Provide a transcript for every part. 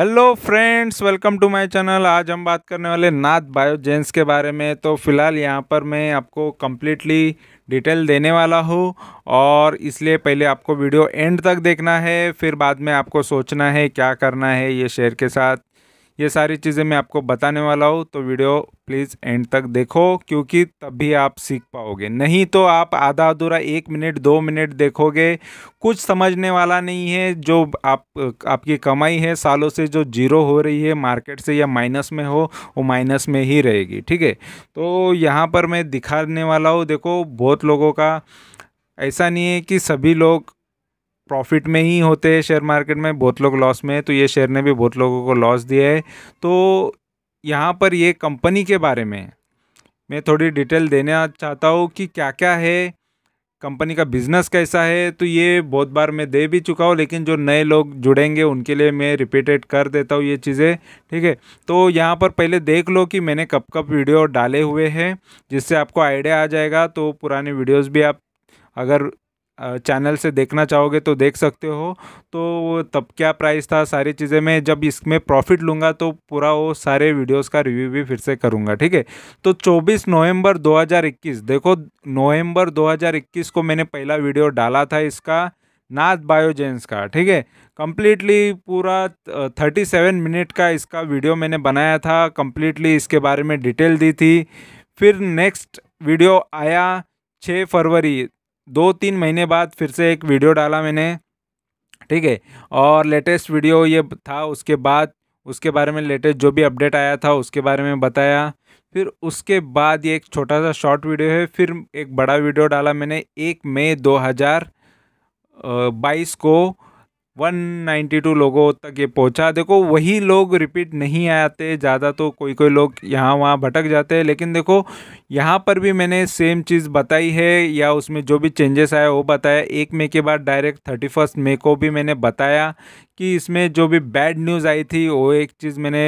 hello friends welcome to my channel आज हम बात करने वाले नाथ बायोजेंस के बारे में तो फ़िलहाल यहाँ पर मैं आपको कम्प्लीटली डिटेल देने वाला हूँ और इसलिए पहले आपको वीडियो एंड तक देखना है फिर बाद में आपको सोचना है क्या करना है ये शेयर के साथ ये सारी चीज़ें मैं आपको बताने वाला हूँ तो वीडियो प्लीज़ एंड तक देखो क्योंकि तब भी आप सीख पाओगे नहीं तो आप आधा अधूरा एक मिनट दो मिनट देखोगे कुछ समझने वाला नहीं है जो आप आपकी कमाई है सालों से जो जीरो हो रही है मार्केट से या माइनस में हो वो माइनस में ही रहेगी ठीक है तो यहाँ पर मैं दिखाने वाला हूँ देखो बहुत लोगों का ऐसा नहीं है कि सभी लोग प्रॉफिट में ही होते हैं शेयर मार्केट में बहुत लोग लॉस में है तो ये शेयर ने भी बहुत लोगों को लॉस दिया है तो यहाँ पर ये कंपनी के बारे में मैं थोड़ी डिटेल देना चाहता हूँ कि क्या क्या है कंपनी का बिज़नेस कैसा है तो ये बहुत बार मैं दे भी चुका हूँ लेकिन जो नए लोग जुड़ेंगे उनके लिए मैं रिपीटेड कर देता हूँ ये चीज़ें ठीक है तो यहाँ पर पहले देख लो कि मैंने कब कब वीडियो डाले हुए हैं जिससे आपको आइडिया आ जाएगा तो पुराने वीडियोस भी आप अगर चैनल से देखना चाहोगे तो देख सकते हो तो तब क्या प्राइस था सारी चीज़ें मैं जब इसमें प्रॉफिट लूँगा तो पूरा वो सारे वीडियोस का रिव्यू भी फिर से करूँगा ठीक है तो 24 नवंबर 2021 देखो नवंबर 2021 को मैंने पहला वीडियो डाला था इसका नाथ बायोजेंस का ठीक है कम्प्लीटली पूरा थर्टी सेवन मिनट का इसका वीडियो मैंने बनाया था कम्प्लीटली इसके बारे में डिटेल दी थी फिर नेक्स्ट वीडियो आया छः फरवरी दो तीन महीने बाद फिर से एक वीडियो डाला मैंने ठीक है और लेटेस्ट वीडियो ये था उसके बाद उसके बारे में लेटेस्ट जो भी अपडेट आया था उसके बारे में बताया फिर उसके बाद ये एक छोटा सा शॉर्ट वीडियो है फिर एक बड़ा वीडियो डाला मैंने एक मई बाईस को 192 लोगों तक ये पहुंचा देखो वही लोग रिपीट नहीं आते ज़्यादा तो कोई कोई लोग यहाँ वहाँ भटक जाते हैं लेकिन देखो यहाँ पर भी मैंने सेम चीज़ बताई है या उसमें जो भी चेंजेस आया वो बताया एक मई के बाद डायरेक्ट थर्टी फर्स्ट मे को भी मैंने बताया कि इसमें जो भी बैड न्यूज़ आई थी वो एक चीज़ मैंने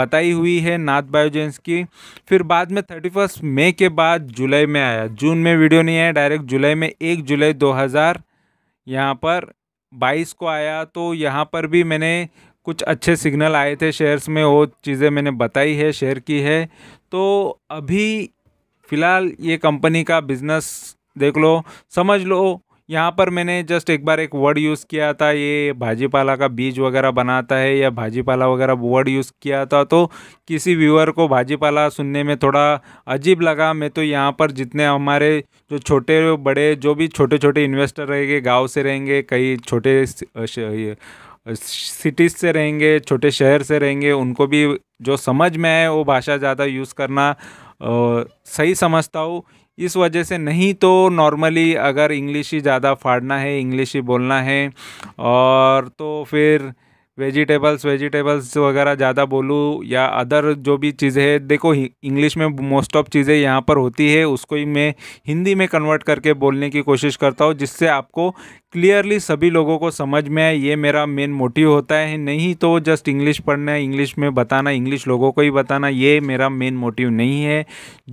बताई हुई है नाथ बायोजेंस की फिर बाद में थर्टी फर्स्ट मे के बाद जुलाई में आया जून में वीडियो नहीं आया डायरेक्ट जुलाई में एक जुलाई दो हज़ार यहाँ पर बाईस को आया तो यहाँ पर भी मैंने कुछ अच्छे सिग्नल आए थे शेयर्स में वो चीज़ें मैंने बताई है शेयर की है तो अभी फ़िलहाल ये कंपनी का बिज़नेस देख लो समझ लो यहाँ पर मैंने जस्ट एक बार एक वर्ड यूज़ किया था ये भाजीपाला का बीज वगैरह बनाता है या भाजीपाला वगैरह वर्ड यूज़ किया था तो किसी व्यूअर को भाजीपाला सुनने में थोड़ा अजीब लगा मैं तो यहाँ पर जितने हमारे जो छोटे बड़े जो भी छोटे छोटे इन्वेस्टर रहेंगे गाँव से रहेंगे कई छोटे सिटीज़ से रहेंगे छोटे शहर से रहेंगे उनको भी जो समझ में आए वो भाषा ज़्यादा यूज़ करना आ, सही समझता हूँ इस वजह से नहीं तो नॉर्मली अगर इंग्लिश ही ज़्यादा फाड़ना है इंग्लिश ही बोलना है और तो फिर वेजिटेबल्स वेजिटेबल्स वगैरह ज़्यादा बोलूँ या अदर जो भी चीज़ें है देखो इंग्लिश में मोस्ट ऑफ चीज़ें यहाँ पर होती है उसको ही मैं हिंदी में कन्वर्ट करके बोलने की कोशिश करता हूँ जिससे आपको क्लियरली सभी लोगों को समझ में आए ये मेरा मेन मोटिव होता है नहीं तो जस्ट इंग्लिश पढ़ना इंग्लिश में बताना इंग्लिश लोगों को ही बताना ये मेरा मेन मोटिव नहीं है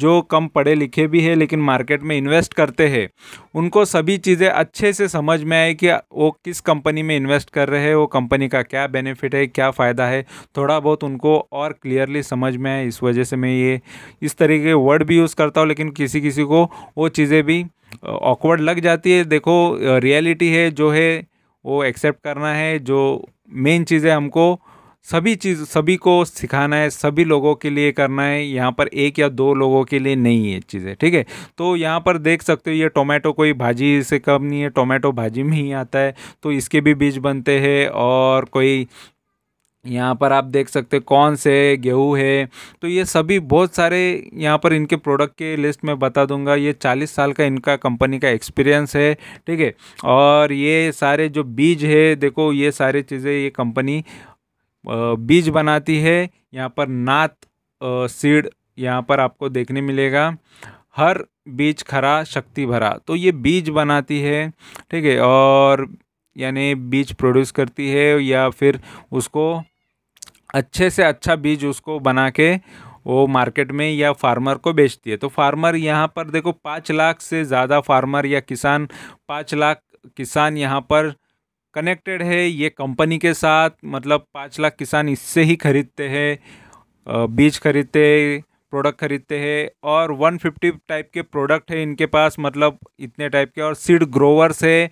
जो कम पढ़े लिखे भी है लेकिन मार्केट में इन्वेस्ट करते हैं उनको सभी चीज़ें अच्छे से समझ में आए कि वो किस कंपनी में इन्वेस्ट कर रहे हैं वो कंपनी का क्या बेनिफिट है क्या फ़ायदा है थोड़ा बहुत उनको और क्लियरली समझ में आए इस वजह से मैं ये इस तरीके वर्ड भी यूज़ करता हूँ लेकिन किसी किसी को वो चीज़ें भी ऑकवर्ड लग जाती है देखो रियलिटी है जो है वो एक्सेप्ट करना है जो मेन चीज़ें हमको सभी चीज़ सभी को सिखाना है सभी लोगों के लिए करना है यहाँ पर एक या दो लोगों के लिए नहीं है चीज़ें ठीक है तो यहाँ पर देख सकते हो ये टोमेटो कोई भाजी से कम नहीं है टोमेटो भाजी में ही आता है तो इसके भी बीज बनते हैं और कोई यहाँ पर आप देख सकते हैं कौन से गेहूँ है तो ये सभी बहुत सारे यहाँ पर इनके प्रोडक्ट के लिस्ट में बता दूंगा ये 40 साल का इनका कंपनी का एक्सपीरियंस है ठीक है और ये सारे जो बीज है देखो ये सारे चीज़ें ये कंपनी बीज बनाती है यहाँ पर नात सीड यहाँ पर आपको देखने मिलेगा हर बीज खरा शक्ति भरा तो ये बीज बनाती है ठीक है और यानी बीज प्रोड्यूस करती है या फिर उसको अच्छे से अच्छा बीज उसको बना के वो मार्केट में या फार्मर को बेचती है तो फार्मर यहाँ पर देखो पाँच लाख से ज़्यादा फार्मर या किसान पाँच लाख किसान यहाँ पर कनेक्टेड है ये कंपनी के साथ मतलब पाँच लाख किसान इससे ही खरीदते हैं बीज खरीदते प्रोडक्ट ख़रीदते हैं और 150 टाइप के प्रोडक्ट है इनके पास मतलब इतने टाइप के और सीड ग्रोवर्स है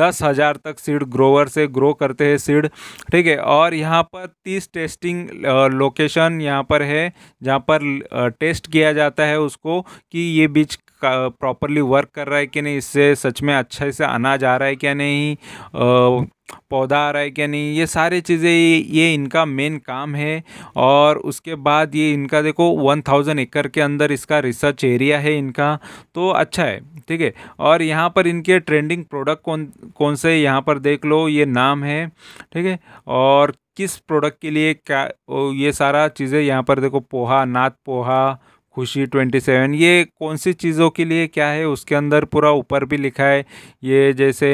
दस हज़ार तक सीड ग्रोवर से ग्रो करते हैं सीड ठीक है और यहाँ पर तीस टेस्टिंग लोकेशन यहाँ पर है जहाँ पर टेस्ट किया जाता है उसको कि ये बीज प्रॉपरली वर्क कर रहा है कि नहीं इससे सच में अच्छे से अनाज आ रहा है क्या नहीं पौधा आ रहा है क्या नहीं ये सारी चीज़ें ये, ये इनका मेन काम है और उसके बाद ये इनका देखो वन थाउजेंड एकड़ के अंदर इसका रिसर्च एरिया है इनका तो अच्छा है ठीक है और यहाँ पर इनके ट्रेंडिंग प्रोडक्ट कौन कौन से यहाँ पर देख लो ये नाम है ठीक है और किस प्रोडक्ट के लिए क्या ये सारा चीज़ें यहाँ पर देखो पोहा नाथ पोहा खुशी ट्वेंटी सेवन ये कौन सी चीज़ों के लिए क्या है उसके अंदर पूरा ऊपर भी लिखा है ये जैसे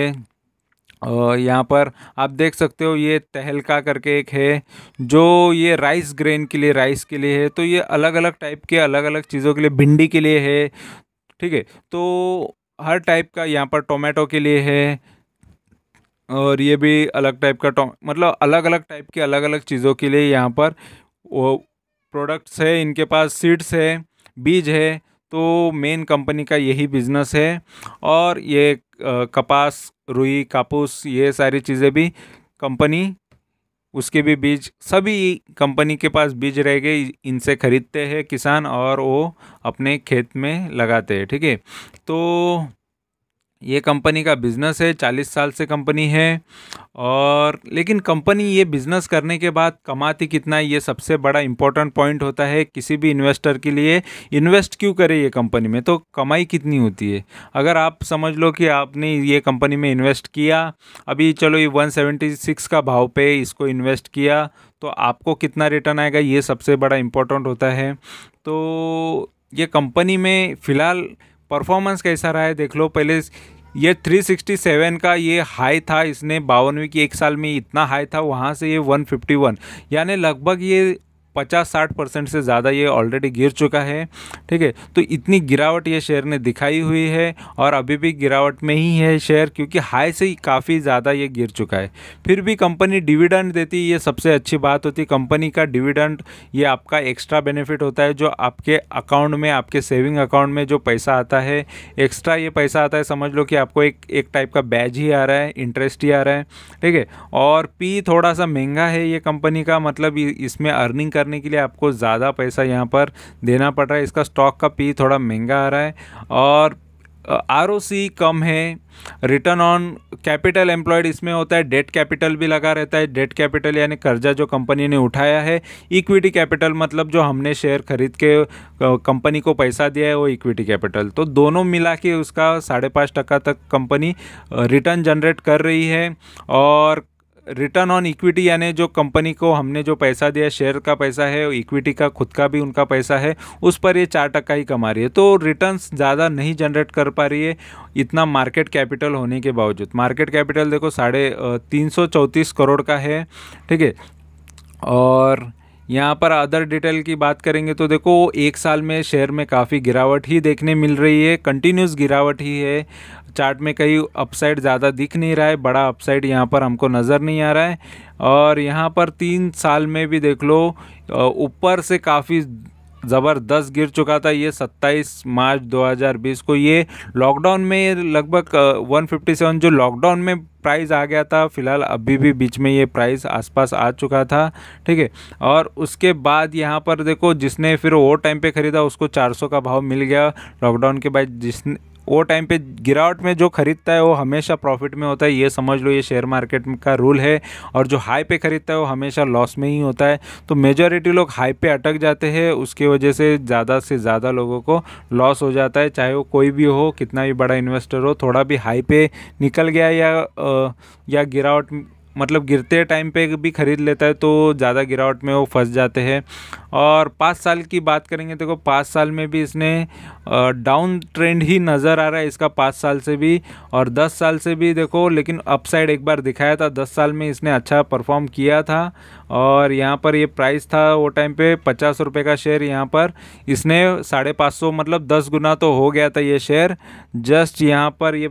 यहाँ पर आप देख सकते हो ये तहलका करके एक है जो ये राइस ग्रेन के लिए राइस के लिए है तो ये अलग अलग टाइप के अलग अलग चीज़ों के लिए भिंडी के लिए है ठीक है तो हर टाइप का यहाँ पर टोमेटो के लिए है और ये भी अलग टाइप का टो मतलब अलग अलग टाइप के अलग अलग चीज़ों के लिए यहाँ पर वो प्रोडक्ट्स है इनके पास सीड्स है बीज है तो मेन कंपनी का यही बिजनेस है और ये कपास रुई कापूस ये सारी चीज़ें भी कंपनी उसके भी बीज सभी कंपनी के पास बीज रह गए इनसे ख़रीदते हैं किसान और वो अपने खेत में लगाते हैं ठीक है तो ये कंपनी का बिज़नेस है चालीस साल से कंपनी है और लेकिन कंपनी ये बिज़नेस करने के बाद कमाती कितना ये सबसे बड़ा इम्पोर्टेंट पॉइंट होता है किसी भी इन्वेस्टर के लिए इन्वेस्ट क्यों करे ये कंपनी में तो कमाई कितनी होती है अगर आप समझ लो कि आपने ये कंपनी में इन्वेस्ट किया अभी चलो ये वन का भाव पे इसको इन्वेस्ट किया तो आपको कितना रिटर्न आएगा ये सबसे बड़ा इम्पोर्टेंट होता है तो ये कंपनी में फ़िलहाल परफॉर्मेंस कैसा रहा है देख लो पहले ये 367 का ये हाई था इसने बावनवे की एक साल में इतना हाई था वहाँ से ये 151 यानी लगभग ये पचास साठ परसेंट से ज़्यादा ये ऑलरेडी गिर चुका है ठीक है तो इतनी गिरावट ये शेयर ने दिखाई हुई है और अभी भी गिरावट में ही है शेयर क्योंकि हाई से काफ़ी ज़्यादा ये गिर चुका है फिर भी कंपनी डिविडेंड देती है ये सबसे अच्छी बात होती है कंपनी का डिविडेंड ये आपका एक्स्ट्रा बेनिफिट होता है जो आपके अकाउंट में आपके सेविंग अकाउंट में जो पैसा आता है एक्स्ट्रा ये पैसा आता है समझ लो कि आपको एक एक टाइप का बैज ही आ रहा है इंटरेस्ट ही आ रहा है ठीक है और पी थोड़ा सा महंगा है ये कंपनी का मतलब इसमें अर्निंग करने के लिए आपको ज़्यादा पैसा यहाँ पर देना पड़ रहा है इसका स्टॉक का पी थोड़ा महंगा आ रहा है और आर ओ सी कम है रिटर्न ऑन कैपिटल एम्प्लॉयड इसमें होता है डेट कैपिटल भी लगा रहता है डेट कैपिटल यानी कर्जा जो कंपनी ने उठाया है इक्विटी कैपिटल मतलब जो हमने शेयर खरीद के कंपनी को पैसा दिया है वो इक्विटी कैपिटल तो दोनों मिला के उसका साढ़े पाँच टका तक कंपनी रिटर्न जनरेट कर रही है और रिटर्न ऑन इक्विटी यानी जो कंपनी को हमने जो पैसा दिया शेयर का पैसा है इक्विटी का खुद का भी उनका पैसा है उस पर ये चार टक्का ही कमा रही है तो रिटर्न ज़्यादा नहीं जनरेट कर पा रही है इतना मार्केट कैपिटल होने के बावजूद मार्केट कैपिटल देखो साढ़े तीन सौ चौंतीस करोड़ का है ठीक है और यहाँ पर अदर डिटेल की बात करेंगे तो देखो एक साल में शेयर में काफ़ी गिरावट ही देखने मिल रही है कंटिन्यूस गिरावट ही है चार्ट में कहीं अपसाइड ज़्यादा दिख नहीं रहा है बड़ा अपसाइड यहाँ पर हमको नज़र नहीं आ रहा है और यहाँ पर तीन साल में भी देख लो ऊपर से काफ़ी ज़बरदस्त गिर चुका था ये 27 मार्च 2020 को ये लॉकडाउन में लगभग 157 जो लॉकडाउन में प्राइस आ गया था फिलहाल अभी भी बीच में ये प्राइस आसपास आ चुका था ठीक है और उसके बाद यहाँ पर देखो जिसने फिर वो टाइम पे ख़रीदा उसको 400 का भाव मिल गया लॉकडाउन के बाद जिसने वो टाइम पे गिरावट में जो ख़रीदता है वो हमेशा प्रॉफिट में होता है ये समझ लो ये शेयर मार्केट का रूल है और जो हाई पे ख़रीदता है वो हमेशा लॉस में ही होता है तो मेजॉरिटी लोग हाई पे अटक जाते हैं उसकी वजह से ज़्यादा से ज़्यादा लोगों को लॉस हो जाता है चाहे वो कोई भी हो कितना भी बड़ा इन्वेस्टर हो थोड़ा भी हाई पे निकल गया या, या गिरावट मतलब गिरते टाइम पे भी ख़रीद लेता है तो ज़्यादा गिरावट में वो फंस जाते हैं और पाँच साल की बात करेंगे देखो पाँच साल में भी इसने डाउन ट्रेंड ही नज़र आ रहा है इसका पाँच साल से भी और दस साल से भी देखो लेकिन अपसाइड एक बार दिखाया था दस साल में इसने अच्छा परफॉर्म किया था और यहाँ पर ये प्राइस था वो टाइम पे पचास रुपये का शेयर यहाँ पर इसने साढ़े पाँच सौ मतलब दस गुना तो हो गया था ये शेयर जस्ट यहाँ पर ये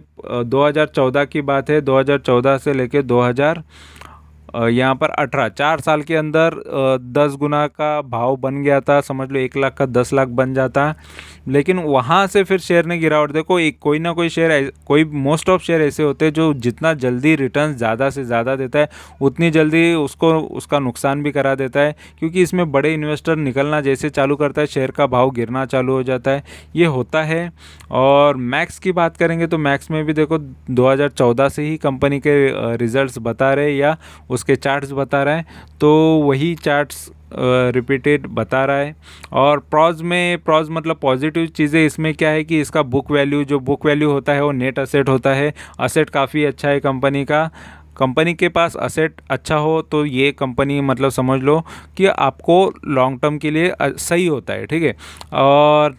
2014 की बात है 2014 से लेके 2000 यहाँ पर अठारह चार साल के अंदर दस गुना का भाव बन गया था समझ लो एक लाख का दस लाख बन जाता लेकिन वहाँ से फिर शेयर ने गिरा और देखो एक कोई ना कोई शेयर कोई मोस्ट ऑफ शेयर ऐसे होते हैं जो जितना जल्दी रिटर्न ज़्यादा से ज़्यादा देता है उतनी जल्दी उसको उसका नुकसान भी करा देता है क्योंकि इसमें बड़े इन्वेस्टर निकलना जैसे चालू करता है शेयर का भाव गिरना चालू हो जाता है ये होता है और मैक्स की बात करेंगे तो मैक्स में भी देखो दो से ही कंपनी के रिजल्ट बता रहे या उस उसके चार्ट्स बता रहा है तो वही चार्ट्स रिपीटेड बता रहा है और प्रॉज में प्रॉज मतलब पॉजिटिव चीज़ें इसमें क्या है कि इसका बुक वैल्यू जो बुक वैल्यू होता है वो नेट असेट होता है असेट काफ़ी अच्छा है कंपनी का कंपनी के पास असेट अच्छा हो तो ये कंपनी मतलब समझ लो कि आपको लॉन्ग टर्म के लिए सही होता है ठीक है और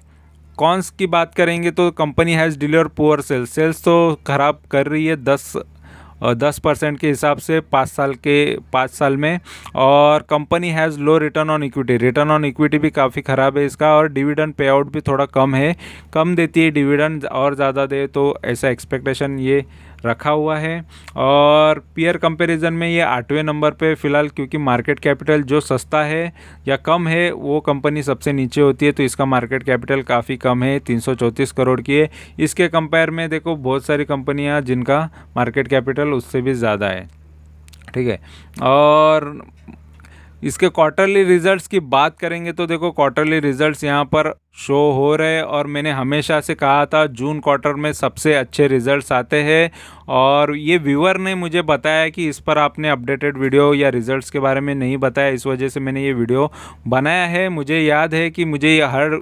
कॉन्स की बात करेंगे तो company has deliver poor sales sales तो ख़राब कर रही है दस दस परसेंट के हिसाब से पाँच साल के पाँच साल में और company has low return on equity return on equity भी काफ़ी ख़राब है इसका और डिविडेंड पे आउट भी थोड़ा कम है कम देती है डिविडेंड और ज़्यादा दे तो ऐसा एक्सपेक्टेशन ये रखा हुआ है और पीयर कंपैरिजन में ये आठवें नंबर पे फिलहाल क्योंकि मार्केट कैपिटल जो सस्ता है या कम है वो कंपनी सबसे नीचे होती है तो इसका मार्केट कैपिटल काफ़ी कम है तीन करोड़ की है इसके कंपेयर में देखो बहुत सारी कंपनियाँ जिनका मार्केट कैपिटल उससे भी ज़्यादा है ठीक है और इसके क्वार्टरली रिजल्ट्स की बात करेंगे तो देखो क्वार्टरली रिजल्ट्स यहाँ पर शो हो रहे और मैंने हमेशा से कहा था जून क्वार्टर में सबसे अच्छे रिजल्ट्स आते हैं और ये व्यूअर ने मुझे बताया कि इस पर आपने अपडेटेड वीडियो या रिजल्ट्स के बारे में नहीं बताया इस वजह से मैंने ये वीडियो बनाया है मुझे याद है कि मुझे ये हर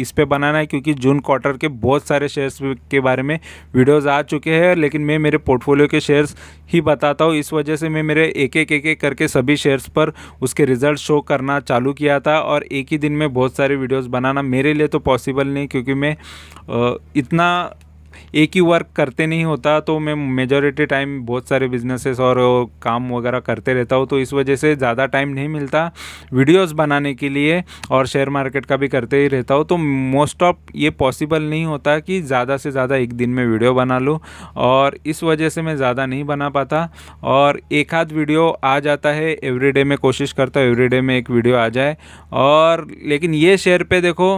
इस पर बनाना है क्योंकि जून क्वार्टर के बहुत सारे शेयर्स के बारे में वीडियोज़ आ चुके हैं लेकिन मैं मेरे पोर्टफोलियो के शेयर्स ही बताता हूँ इस वजह से मैं मेरे एक एक एक एक करके सभी शेयर्स पर उसके रिज़ल्ट शो करना चालू किया था और एक ही दिन में बहुत सारे वीडियोज़ बनाना मेरे मेरे लिए तो पॉसिबल नहीं क्योंकि मैं इतना एक ही वर्क करते नहीं होता तो मैं मेजोरिटी टाइम बहुत सारे बिजनेसेस और काम वगैरह करते रहता हूँ तो इस वजह से ज़्यादा टाइम नहीं मिलता वीडियोस बनाने के लिए और शेयर मार्केट का भी करते ही रहता हूँ तो मोस्ट ऑफ ये पॉसिबल नहीं होता कि ज़्यादा से ज़्यादा एक दिन में वीडियो बना लूँ और इस वजह से मैं ज़्यादा नहीं बना पाता और एक आध वीडियो आ जाता है एवरीडे में कोशिश करता हूँ एवरीडे में एक वीडियो आ जाए और लेकिन ये शेयर पर देखो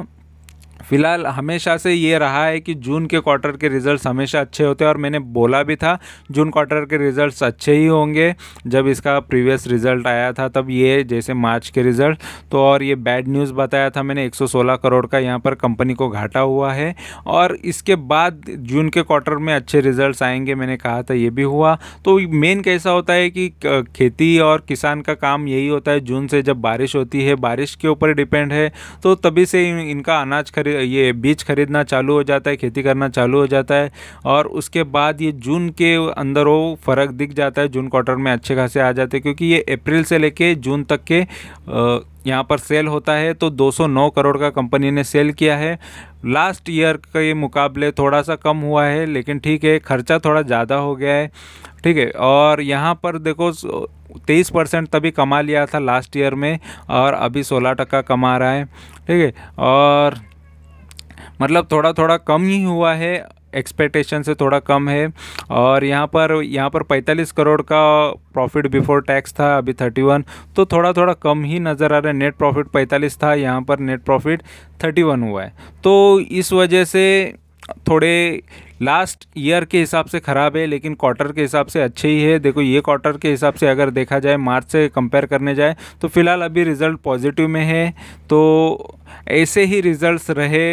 फिलहाल हमेशा से ये रहा है कि जून के क्वार्टर के रिजल्ट्स हमेशा अच्छे होते हैं और मैंने बोला भी था जून क्वार्टर के रिजल्ट्स अच्छे ही होंगे जब इसका प्रीवियस रिजल्ट आया था तब ये जैसे मार्च के रिजल्ट तो और ये बैड न्यूज़ बताया था मैंने 116 करोड़ का यहाँ पर कंपनी को घाटा हुआ है और इसके बाद जून के क्वार्टर में अच्छे रिजल्ट आएंगे मैंने कहा था ये भी हुआ तो मेन कैसा होता है कि खेती और किसान का काम यही होता है जून से जब बारिश होती है बारिश के ऊपर डिपेंड है तो तभी से इनका अनाज खरीद ये बीज खरीदना चालू हो जाता है खेती करना चालू हो जाता है और उसके बाद ये जून के अंदर वो फ़र्क दिख जाता है जून क्वार्टर में अच्छे खासे आ जाते हैं क्योंकि ये अप्रैल से लेके जून तक के यहाँ पर सेल होता है तो 209 करोड़ का कंपनी ने सेल किया है लास्ट ईयर के मुकाबले थोड़ा सा कम हुआ है लेकिन ठीक है खर्चा थोड़ा ज़्यादा हो गया है ठीक है और यहाँ पर देखो तेईस परसेंट तभी कमा लिया था लास्ट ईयर में और अभी सोलह टका कमा रहा है ठीक है और मतलब थोड़ा थोड़ा कम ही हुआ है एक्सपेक्टेशन से थोड़ा कम है और यहाँ पर यहाँ पर 45 करोड़ का प्रॉफिट बिफोर टैक्स था अभी 31 तो थोड़ा थोड़ा कम ही नज़र आ रहा है नेट प्रॉफिट 45 था यहाँ पर नेट प्रॉफिट 31 हुआ है तो इस वजह से थोड़े लास्ट ईयर के हिसाब से ख़राब है लेकिन क्वार्टर के हिसाब से अच्छे ही है देखो ये क्वार्टर के हिसाब से अगर देखा जाए मार्च से कंपेयर करने जाए तो फिलहाल अभी रिज़ल्ट पॉजिटिव में है तो ऐसे ही रिज़ल्ट्स रहे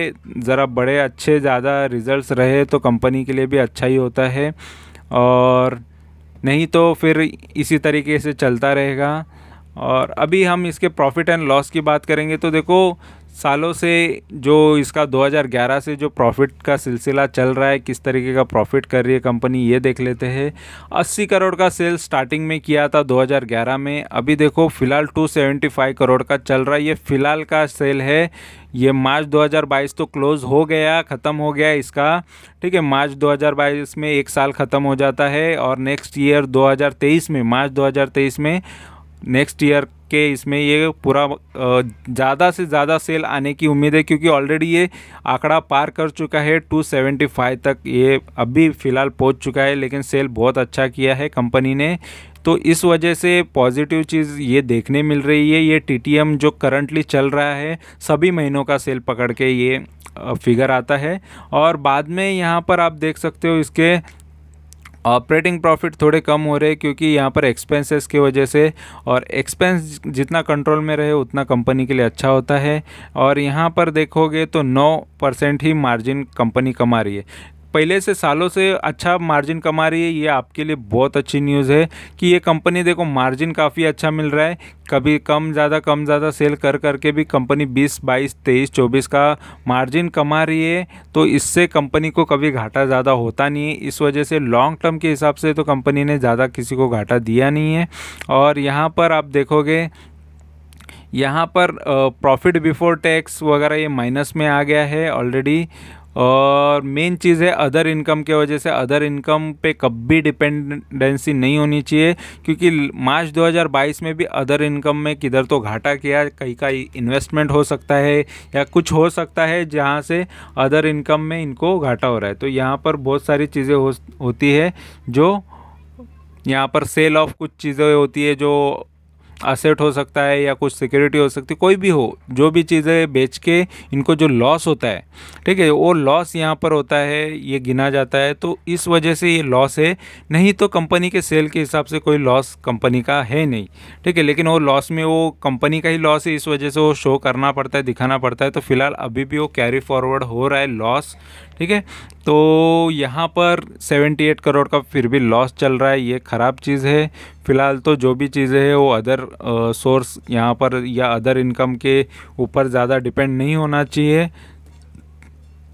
ज़रा बड़े अच्छे ज़्यादा रिज़ल्ट्स रहे तो कंपनी के लिए भी अच्छा ही होता है और नहीं तो फिर इसी तरीके से चलता रहेगा और अभी हम इसके प्रॉफिट एंड लॉस की बात करेंगे तो देखो सालों से जो इसका 2011 से जो प्रॉफिट का सिलसिला चल रहा है किस तरीके का प्रॉफिट कर रही है कंपनी ये देख लेते हैं 80 करोड़ का सेल स्टार्टिंग में किया था 2011 में अभी देखो फ़िलहाल 275 करोड़ का चल रहा है ये फ़िलहाल का सेल है ये मार्च 2022 तो क्लोज़ हो गया ख़त्म हो गया इसका ठीक है मार्च 2022 में एक साल ख़त्म हो जाता है और नेक्स्ट ईयर 2023 में मार्च 2023 में नेक्स्ट ईयर के इसमें ये पूरा ज़्यादा से ज़्यादा सेल आने की उम्मीद है क्योंकि ऑलरेडी ये आंकड़ा पार कर चुका है 275 तक ये अभी फ़िलहाल पहुंच चुका है लेकिन सेल बहुत अच्छा किया है कंपनी ने तो इस वजह से पॉजिटिव चीज़ ये देखने मिल रही है ये टी जो करंटली चल रहा है सभी महीनों का सेल पकड़ के ये फिगर आता है और बाद में यहाँ पर आप देख सकते हो इसके ऑपरेटिंग प्रॉफिट थोड़े कम हो रहे क्योंकि यहाँ पर एक्सपेंसेस की वजह से और एक्सपेंस जितना कंट्रोल में रहे उतना कंपनी के लिए अच्छा होता है और यहाँ पर देखोगे तो 9 परसेंट ही मार्जिन कंपनी कमा रही है पहले से सालों से अच्छा मार्जिन कमा रही है ये आपके लिए बहुत अच्छी न्यूज़ है कि ये कंपनी देखो मार्जिन काफ़ी अच्छा मिल रहा है कभी कम ज़्यादा कम ज़्यादा सेल कर करके भी कंपनी 20 22 23 24 का मार्जिन कमा रही है तो इससे कंपनी को कभी घाटा ज़्यादा होता नहीं है इस वजह से लॉन्ग टर्म के हिसाब से तो कंपनी ने ज़्यादा किसी को घाटा दिया नहीं है और यहाँ पर आप देखोगे यहाँ पर प्रॉफिट बिफोर टैक्स वगैरह ये माइनस में आ गया है ऑलरेडी और मेन चीज़ है अदर इनकम के वजह से अदर इनकम पे कभी डिपेंडेंसी नहीं होनी चाहिए क्योंकि मार्च 2022 में भी अदर इनकम में किधर तो घाटा किया कहीं का इन्वेस्टमेंट हो सकता है या कुछ हो सकता है जहाँ से अदर इनकम में इनको घाटा हो रहा है तो यहाँ पर बहुत सारी चीज़ें हो, होती है जो यहाँ पर सेल ऑफ कुछ चीज़ें होती है जो असेट हो सकता है या कुछ सिक्योरिटी हो सकती है कोई भी हो जो भी चीज़ें बेच के इनको जो लॉस होता है ठीक है वो लॉस यहाँ पर होता है ये गिना जाता है तो इस वजह से ये लॉस है नहीं तो कंपनी के सेल के हिसाब से कोई लॉस कंपनी का है नहीं ठीक है लेकिन वो लॉस में वो कंपनी का ही लॉस है इस वजह से वो शो करना पड़ता है दिखाना पड़ता है तो फिलहाल अभी भी वो कैरी फॉरवर्ड हो रहा है लॉस ठीक है तो यहाँ पर 78 करोड़ का फिर भी लॉस चल रहा है ये ख़राब चीज़ है फ़िलहाल तो जो भी चीज़ें हैं वो अदर सोर्स यहाँ पर या अदर इनकम के ऊपर ज़्यादा डिपेंड नहीं होना चाहिए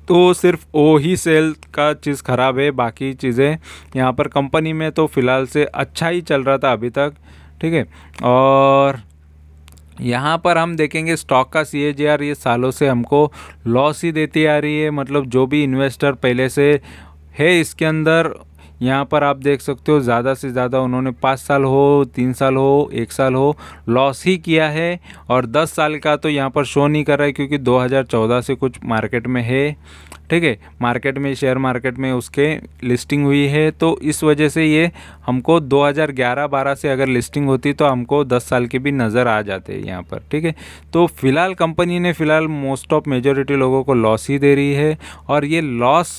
तो सिर्फ वो ही सेल का चीज़ ख़राब है बाकी चीज़ें यहाँ पर कंपनी में तो फ़िलहाल से अच्छा ही चल रहा था अभी तक ठीक है और यहाँ पर हम देखेंगे स्टॉक का सी ये सालों से हमको लॉस ही देती आ रही है मतलब जो भी इन्वेस्टर पहले से है इसके अंदर यहाँ पर आप देख सकते हो ज़्यादा से ज़्यादा उन्होंने पाँच साल हो तीन साल हो एक साल हो लॉस ही किया है और दस साल का तो यहाँ पर शो नहीं कर रहा है क्योंकि 2014 से कुछ मार्केट में है ठीक है मार्केट में शेयर मार्केट में उसके लिस्टिंग हुई है तो इस वजह से ये हमको 2011-12 से अगर लिस्टिंग होती तो हमको 10 साल के भी नज़र आ जाते यहाँ पर ठीक है तो फिलहाल कंपनी ने फ़िलहाल मोस्ट ऑफ मेजोरिटी लोगों को लॉस ही दे रही है और ये लॉस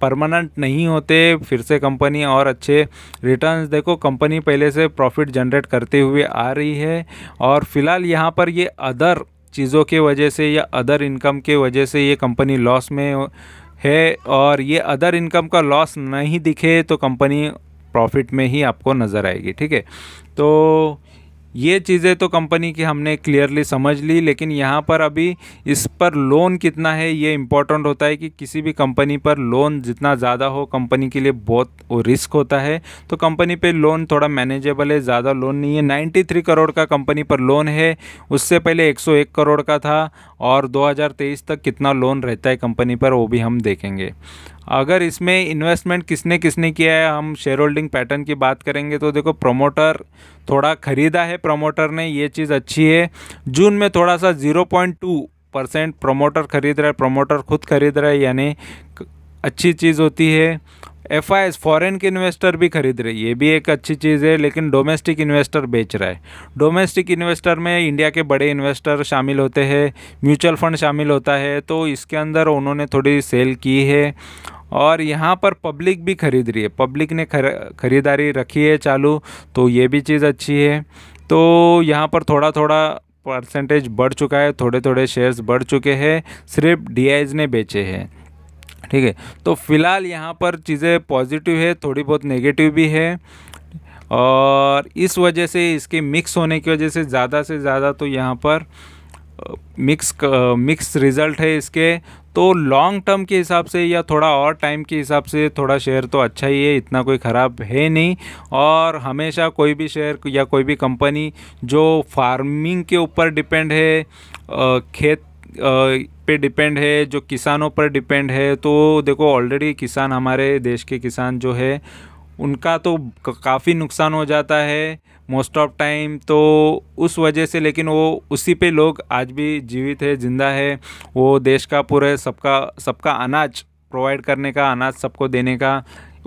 परमानेंट नहीं होते फिर से कंपनी और अच्छे रिटर्न्स देखो कंपनी पहले से प्रॉफिट जनरेट करते हुए आ रही है और फिलहाल यहाँ पर ये अदर चीज़ों के वजह से या अदर इनकम के वजह से ये कंपनी लॉस में है और ये अदर इनकम का लॉस नहीं दिखे तो कंपनी प्रॉफिट में ही आपको नज़र आएगी ठीक है तो ये चीज़ें तो कंपनी की हमने क्लियरली समझ ली लेकिन यहाँ पर अभी इस पर लोन कितना है ये इम्पोर्टेंट होता है कि किसी भी कंपनी पर लोन जितना ज़्यादा हो कंपनी के लिए बहुत वो रिस्क होता है तो कंपनी पे लोन थोड़ा मैनेजेबल है ज़्यादा लोन नहीं है 93 करोड़ का कंपनी पर लोन है उससे पहले 101 करोड़ का था और 2023 तक कितना लोन रहता है कंपनी पर वो भी हम देखेंगे अगर इसमें इन्वेस्टमेंट किसने किसने किया है हम शेयर होल्डिंग पैटर्न की बात करेंगे तो देखो प्रमोटर थोड़ा ख़रीदा है प्रमोटर ने ये चीज़ अच्छी है जून में थोड़ा सा 0.2 परसेंट प्रमोटर ख़रीद रहा है प्रमोटर खुद खरीद रहा है यानी अच्छी चीज़ होती है एफ आई एस फॉरेन के इन्वेस्टर भी खरीद रहे ये भी एक अच्छी चीज़ है लेकिन डोमेस्टिक इन्वेस्टर बेच रहा है डोमेस्टिक इन्वेस्टर में इंडिया के बड़े इन्वेस्टर शामिल होते हैं म्यूचुअल फंड शामिल होता है तो इसके अंदर उन्होंने थोड़ी सेल की है और यहाँ पर पब्लिक भी खरीद रही है पब्लिक ने खर, खरीदारी रखी है चालू तो ये भी चीज़ अच्छी है तो यहाँ पर थोड़ा थोड़ा परसेंटेज बढ़ चुका है थोड़े थोड़े शेयर्स बढ़ चुके हैं सिर्फ डी ने बेचे हैं ठीक है तो फ़िलहाल यहाँ पर चीज़ें पॉजिटिव है थोड़ी बहुत नेगेटिव भी है और इस वजह से इसके मिक्स होने की वजह से ज़्यादा से ज़्यादा तो यहाँ पर मिक्स मिक्स रिज़ल्ट है इसके तो लॉन्ग टर्म के हिसाब से या थोड़ा और टाइम के हिसाब से थोड़ा शेयर तो अच्छा ही है इतना कोई ख़राब है नहीं और हमेशा कोई भी शेयर या कोई भी कंपनी जो फार्मिंग के ऊपर डिपेंड है खेत पे डिपेंड है जो किसानों पर डिपेंड है तो देखो ऑलरेडी किसान हमारे देश के किसान जो है उनका तो काफ़ी नुकसान हो जाता है मोस्ट ऑफ टाइम तो उस वजह से लेकिन वो उसी पे लोग आज भी जीवित है ज़िंदा है वो देश का पूरे सबका सबका अनाज प्रोवाइड करने का अनाज सबको देने का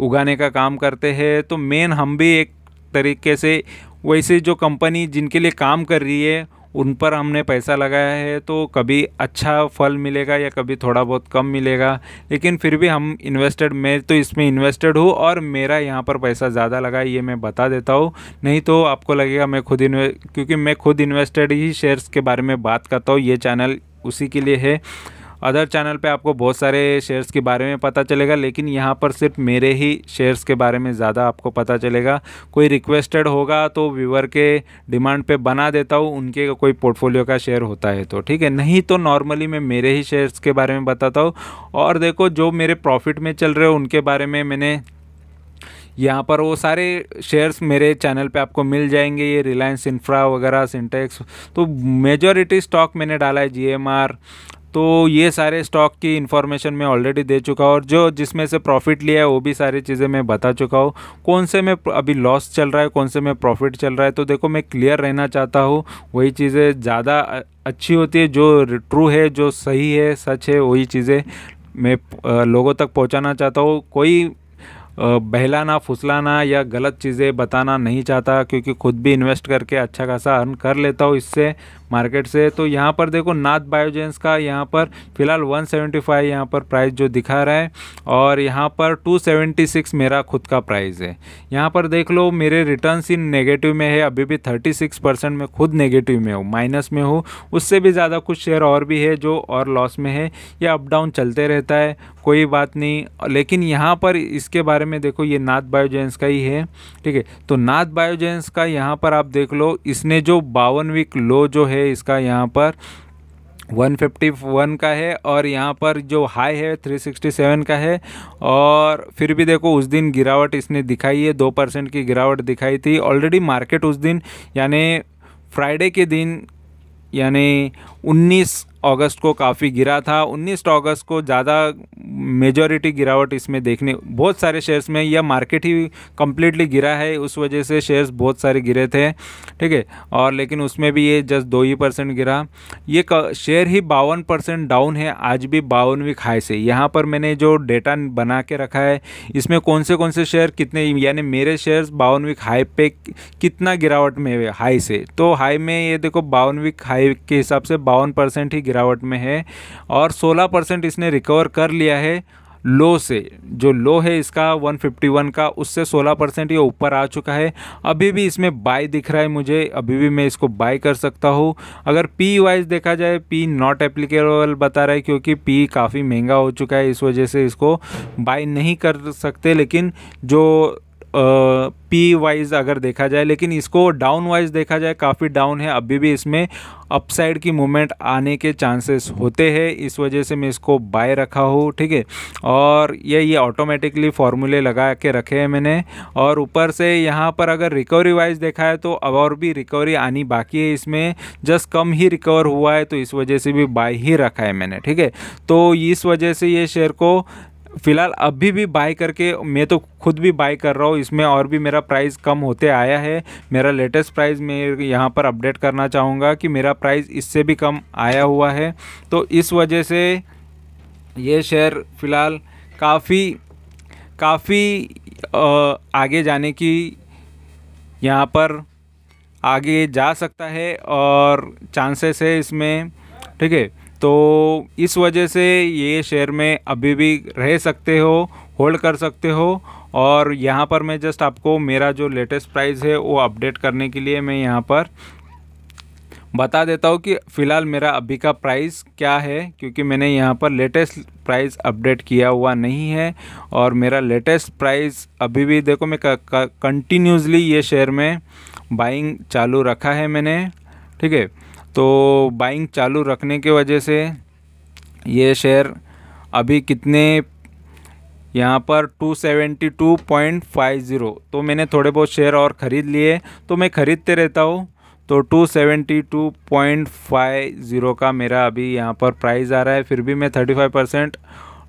उगाने का काम करते हैं तो मेन हम भी एक तरीके से वैसे जो कंपनी जिनके लिए काम कर रही है उन पर हमने पैसा लगाया है तो कभी अच्छा फल मिलेगा या कभी थोड़ा बहुत कम मिलेगा लेकिन फिर भी हम इन्वेस्टेड मैं तो इसमें इन्वेस्टेड हूँ और मेरा यहाँ पर पैसा ज़्यादा लगा ये मैं बता देता हूँ नहीं तो आपको लगेगा मैं खुद क्योंकि मैं खुद इन्वेस्टेड ही शेयर्स के बारे में बात करता हूँ ये चैनल उसी के लिए है अदर चैनल पे आपको बहुत सारे शेयर्स के बारे में पता चलेगा लेकिन यहाँ पर सिर्फ मेरे ही शेयर्स के बारे में ज़्यादा आपको पता चलेगा कोई रिक्वेस्टेड होगा तो व्यूवर के डिमांड पे बना देता हूँ उनके कोई पोर्टफोलियो का शेयर होता है तो ठीक है नहीं तो नॉर्मली मैं मेरे ही शेयर्स के बारे में बताता हूँ और देखो जो मेरे प्रॉफिट में चल रहे हो उनके बारे में मैंने यहाँ पर वो सारे शेयर्स मेरे चैनल पे आपको मिल जाएंगे ये रिलायंस इंफ्रा वगैरह सिंटेक्स तो मेजॉरिटी स्टॉक मैंने डाला है जी एम आर तो ये सारे स्टॉक की इन्फॉर्मेशन मैं ऑलरेडी दे चुका हूँ और जो जिसमें से प्रॉफिट लिया है वो भी सारी चीज़ें मैं बता चुका हूँ कौन से में अभी लॉस चल रहा है कौन से में प्रॉफिट चल रहा है तो देखो मैं क्लियर रहना चाहता हूँ वही चीज़ें ज़्यादा अच्छी होती है जो ट्रू है जो सही है सच है वही चीज़ें मैं लोगों तक पहुंचाना चाहता हूँ कोई बहलाना फुसलाना या गलत चीज़ें बताना नहीं चाहता क्योंकि खुद भी इन्वेस्ट करके अच्छा खासा अर्न कर लेता हूँ इससे मार्केट से तो यहाँ पर देखो नाथ बायोजेंस का यहाँ पर फिलहाल 175 सेवेंटी यहाँ पर प्राइस जो दिखा रहा है और यहाँ पर 276 मेरा खुद का प्राइस है यहाँ पर देख लो मेरे रिटर्न इन नेगेटिव में है अभी भी 36 परसेंट में खुद नेगेटिव में हूँ माइनस में हूँ उससे भी ज़्यादा कुछ शेयर और भी है जो और लॉस में है या अप डाउन चलते रहता है कोई बात नहीं लेकिन यहाँ पर इसके बारे बारे में देखो ये नाथ बायोजेंस का ही है ठीक है तो नाथ बायोजेंस का यहाँ पर आप देख लो इसने जो बावन वीक लो जो है इसका यहाँ पर 151 का है और यहाँ पर जो हाई है 367 का है और फिर भी देखो उस दिन गिरावट इसने दिखाई है दो परसेंट की गिरावट दिखाई थी ऑलरेडी मार्केट उस दिन यानी फ्राइडे के दिन यानी 19 अगस्त को काफ़ी गिरा था 19 अगस्त को ज़्यादा मेजॉरिटी गिरावट इसमें देखने बहुत सारे शेयर्स में यह मार्केट ही कम्प्लीटली गिरा है उस वजह से शेयर्स बहुत सारे गिरे थे ठीक है और लेकिन उसमें भी ये जस्ट दो ही परसेंट गिरा ये शेयर ही बावन परसेंट डाउन है आज भी बावनवी हाई से यहाँ पर मैंने जो डेटा बना के रखा है इसमें कौन से कौन से शेयर कितने यानी मेरे शेयर्स बावनवी हाई पे कितना गिरावट में हाई से तो हाई में ये देखो बावनवी हाई के हिसाब से बावन परसेंट ही गिरा गिरावट में है और 16 परसेंट इसने रिकवर कर लिया है लो से जो लो है इसका 151 का उससे 16 परसेंट ये ऊपर आ चुका है अभी भी इसमें बाय दिख रहा है मुझे अभी भी मैं इसको बाय कर सकता हूँ अगर पी वाइज देखा जाए पी नॉट एप्लीकेबल बता रहा है क्योंकि पी काफ़ी महंगा हो चुका है इस वजह से इसको बाय नहीं कर सकते लेकिन जो पी वाइज अगर देखा जाए लेकिन इसको डाउन वाइज देखा जाए काफ़ी डाउन है अभी भी इसमें अपसाइड की मूवमेंट आने के चांसेस होते हैं इस वजह से मैं इसको बाय रखा हूँ ठीक है और ये ये ऑटोमेटिकली फार्मूले लगा के रखे हैं मैंने और ऊपर से यहाँ पर अगर रिकवरी वाइज देखा है तो अब और भी रिकवरी आनी बाकी है इसमें जस्ट कम ही रिकवर हुआ है तो इस वजह से भी बाय ही रखा है मैंने ठीक है तो इस वजह से ये शेयर को फ़िलहाल अभी भी बाय करके मैं तो खुद भी बाय कर रहा हूँ इसमें और भी मेरा प्राइस कम होते आया है मेरा लेटेस्ट प्राइस मैं यहाँ पर अपडेट करना चाहूँगा कि मेरा प्राइस इससे भी कम आया हुआ है तो इस वजह से ये शेयर फ़िलहाल काफ़ी काफ़ी आगे जाने की यहाँ पर आगे जा सकता है और चांसेस है इसमें ठीक है तो इस वजह से ये शेयर में अभी भी रह सकते हो होल्ड कर सकते हो और यहाँ पर मैं जस्ट आपको मेरा जो लेटेस्ट प्राइस है वो अपडेट करने के लिए मैं यहाँ पर बता देता हूँ कि फ़िलहाल मेरा अभी का प्राइस क्या है क्योंकि मैंने यहाँ पर लेटेस्ट प्राइस अपडेट किया हुआ नहीं है और मेरा लेटेस्ट प्राइस अभी भी देखो मैं कंटिन्यूसली ये शेयर में बाइंग चालू रखा है मैंने ठीक है तो बाइंग चालू रखने के वजह से ये शेयर अभी कितने यहाँ पर 272.50 तो मैंने थोड़े बहुत शेयर और ख़रीद लिए तो मैं ख़रीदते रहता हूँ तो 272.50 का मेरा अभी यहाँ पर प्राइस आ रहा है फिर भी मैं 35 परसेंट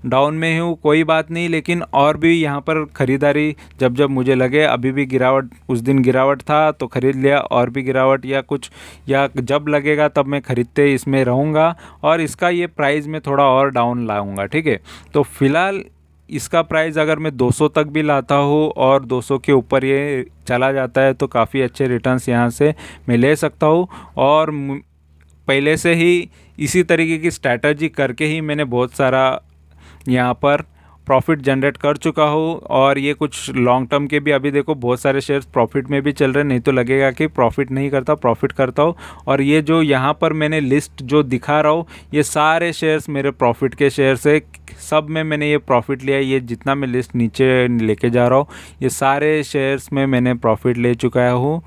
डाउन में हूँ कोई बात नहीं लेकिन और भी यहाँ पर ख़रीदारी जब जब मुझे लगे अभी भी गिरावट उस दिन गिरावट था तो ख़रीद लिया और भी गिरावट या कुछ या जब लगेगा तब मैं ख़रीदते इसमें रहूँगा और इसका ये प्राइस में थोड़ा और डाउन लाऊँगा ठीक है तो फ़िलहाल इसका प्राइस अगर मैं 200 तक भी लाता हूँ और 200 के ऊपर ये चला जाता है तो काफ़ी अच्छे रिटर्न्स यहाँ से मैं ले सकता हूँ और पहले से ही इसी तरीके की स्ट्रैटर्जी करके ही मैंने बहुत सारा यहाँ पर प्रॉफिट जनरेट कर चुका हो और ये कुछ लॉन्ग टर्म के भी अभी देखो बहुत सारे शेयर्स प्रॉफिट में भी चल रहे नहीं तो लगेगा कि प्रॉफिट नहीं करता प्रॉफिट करता हो और ये जो यहाँ पर मैंने लिस्ट जो दिखा रहा हूँ ये सारे शेयर्स मेरे प्रॉफिट के शेयर्स है सब में मैंने ये प्रॉफिट लिया ये जितना मैं लिस्ट नीचे लेके जा रहा हूँ ये सारे शेयर्स में मैंने प्रॉफिट ले चुका हूँ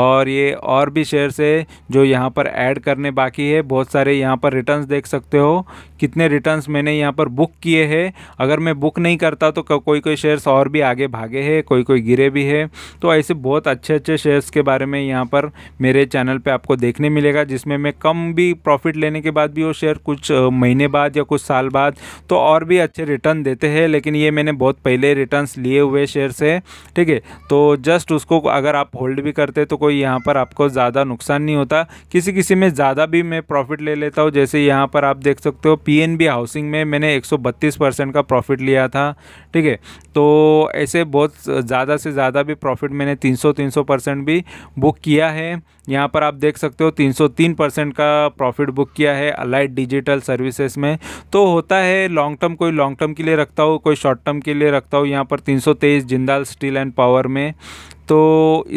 और ये और भी शेयर्स है जो यहाँ पर ऐड करने बाकी है बहुत सारे यहाँ पर रिटर्न देख सकते हो कितने रिटर्न मैंने यहाँ पर बुक किए हैं अगर मैं बुक नहीं करता तो कोई कोई शेयर्स और भी आगे भागे हैं कोई कोई गिरे भी है तो ऐसे बहुत अच्छे अच्छे शेयर्स के बारे में यहाँ पर मेरे चैनल पे आपको देखने मिलेगा जिसमें मैं कम भी प्रॉफिट लेने के बाद भी वो शेयर कुछ महीने बाद या कुछ साल बाद तो और और भी अच्छे रिटर्न देते हैं लेकिन ये मैंने बहुत पहले रिटर्न्स लिए हुए शेयर से ठीक है तो जस्ट उसको अगर आप होल्ड भी करते तो कोई यहाँ पर आपको ज़्यादा नुकसान नहीं होता किसी किसी में ज़्यादा भी मैं प्रॉफिट ले लेता हूँ जैसे यहाँ पर आप देख सकते हो पी हाउसिंग में मैंने एक परसेंट का प्रॉफिट लिया था ठीक है तो ऐसे बहुत ज़्यादा से ज़्यादा भी प्रॉफिट मैंने तीन सौ परसेंट भी बुक किया है यहाँ पर आप देख सकते हो 303 परसेंट का प्रॉफिट बुक किया है अलाइड डिजिटल सर्विसेज में तो होता है लॉन्ग टर्म कोई लॉन्ग टर्म के लिए रखता हो कोई शॉर्ट टर्म के लिए रखता हो यहाँ पर 323 जिंदाल स्टील एंड पावर में तो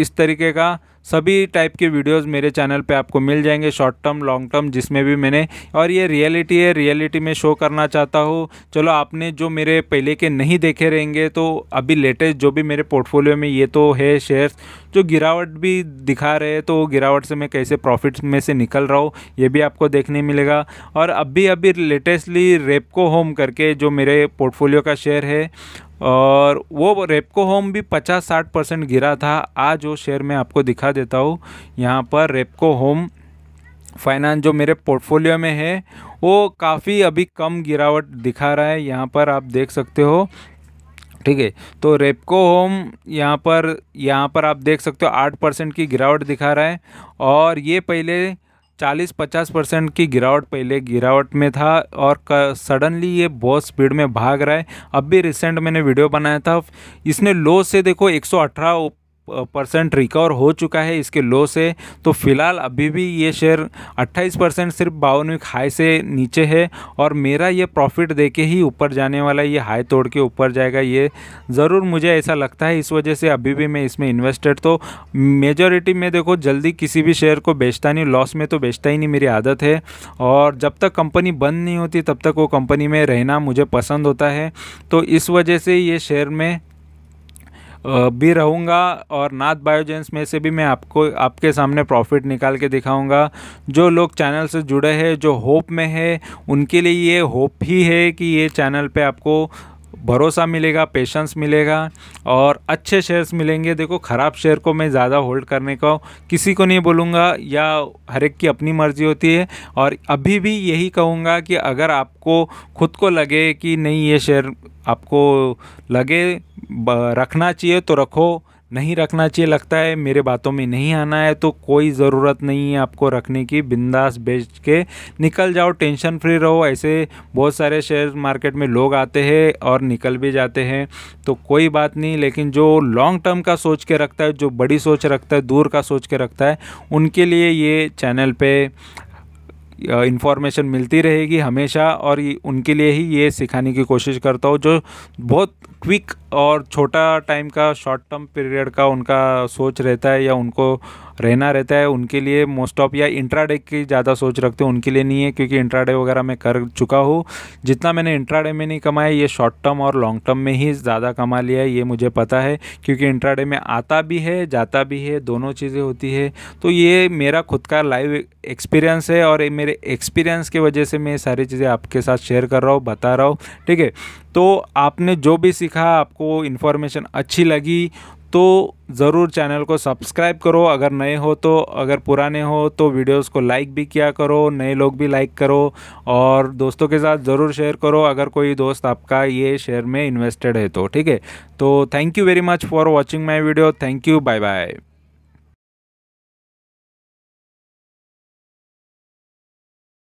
इस तरीके का सभी टाइप के वीडियोस मेरे चैनल पे आपको मिल जाएंगे शॉर्ट टर्म लॉन्ग टर्म जिसमें भी मैंने और ये रियलिटी है रियलिटी में शो करना चाहता हूँ चलो आपने जो मेरे पहले के नहीं देखे रहेंगे तो अभी लेटेस्ट जो भी मेरे पोर्टफोलियो में ये तो है शेयर्स जो गिरावट भी दिखा रहे हैं तो गिरावट से मैं कैसे प्रॉफिट में से निकल रहा हूँ ये भी आपको देखने मिलेगा और अभी अभी लेटेस्टली रेपको होम करके जो मेरे पोर्टफोलियो का शेयर है और वो रेपको होम भी 50-60 परसेंट गिरा था आज वो शेयर मैं आपको दिखा देता हूँ यहाँ पर रेपको होम फाइनेंस जो मेरे पोर्टफोलियो में है वो काफ़ी अभी कम गिरावट दिखा रहा है यहाँ पर आप देख सकते हो ठीक है तो रेपको होम यहाँ पर यहाँ पर आप देख सकते हो आठ परसेंट की गिरावट दिखा रहा है और ये पहले चालीस पचास परसेंट की गिरावट पहले गिरावट में था और सडनली ये बहुत स्पीड में भाग रहा है अब भी रिसेंट मैंने वीडियो बनाया था इसने लो से देखो एक परसेंट रिकवर हो चुका है इसके लो से तो फिलहाल अभी भी ये शेयर 28 परसेंट सिर्फ बावनविक हाई से नीचे है और मेरा ये प्रॉफिट देके ही ऊपर जाने वाला है ये हाई तोड़ के ऊपर जाएगा ये ज़रूर मुझे ऐसा लगता है इस वजह से अभी भी मैं इसमें इन्वेस्टेड तो मेजोरिटी में देखो जल्दी किसी भी शेयर को बेचता नहीं लॉस में तो बेचता ही नहीं मेरी आदत है और जब तक कंपनी बंद नहीं होती तब तक वो कंपनी में रहना मुझे पसंद होता है तो इस वजह से ये शेयर में भी रहूँगा और नाथ बायोजेंस में से भी मैं आपको आपके सामने प्रॉफिट निकाल के दिखाऊँगा जो लोग चैनल से जुड़े हैं जो होप में है उनके लिए ये होप ही है कि ये चैनल पे आपको भरोसा मिलेगा पेशेंस मिलेगा और अच्छे शेयर्स मिलेंगे देखो ख़राब शेयर को मैं ज़्यादा होल्ड करने का किसी को नहीं बोलूँगा या हर एक की अपनी मर्ज़ी होती है और अभी भी यही कहूँगा कि अगर आपको खुद को लगे कि नहीं ये शेयर आपको लगे रखना चाहिए तो रखो नहीं रखना चाहिए लगता है मेरे बातों में नहीं आना है तो कोई ज़रूरत नहीं है आपको रखने की बिंदास बेच के निकल जाओ टेंशन फ्री रहो ऐसे बहुत सारे शेयर मार्केट में लोग आते हैं और निकल भी जाते हैं तो कोई बात नहीं लेकिन जो लॉन्ग टर्म का सोच के रखता है जो बड़ी सोच रखता है दूर का सोच के रखता है उनके लिए ये चैनल पर इन्फॉर्मेशन मिलती रहेगी हमेशा और उनके लिए ही ये सिखाने की कोशिश करता हूँ जो बहुत क्विक और छोटा टाइम का शॉर्ट टर्म पीरियड का उनका सोच रहता है या उनको रहना रहता है उनके लिए मोस्ट ऑफ या इंट्राडे की ज़्यादा सोच रखते हैं उनके लिए नहीं है क्योंकि इंट्राडे वगैरह मैं कर चुका हूँ जितना मैंने इंट्राडे में नहीं कमाया ये शॉर्ट टर्म और लॉन्ग टर्म में ही ज़्यादा कमा लिया है ये मुझे पता है क्योंकि इंट्राडे में आता भी है जाता भी है दोनों चीज़ें होती है तो ये मेरा खुद का लाइव एक्सपीरियंस है और मेरे एक्सपीरियंस की वजह से मैं ये सारी चीज़ें आपके साथ शेयर कर रहा हूँ बता रहा हूँ ठीक है तो आपने जो भी सीखा आपको इन्फॉर्मेशन अच्छी लगी तो ज़रूर चैनल को सब्सक्राइब करो अगर नए हो तो अगर पुराने हो तो वीडियोस को लाइक भी किया करो नए लोग भी लाइक करो और दोस्तों के साथ ज़रूर शेयर करो अगर कोई दोस्त आपका ये शेयर में इन्वेस्टेड है तो ठीक है तो thank you very much for watching my video thank you bye bye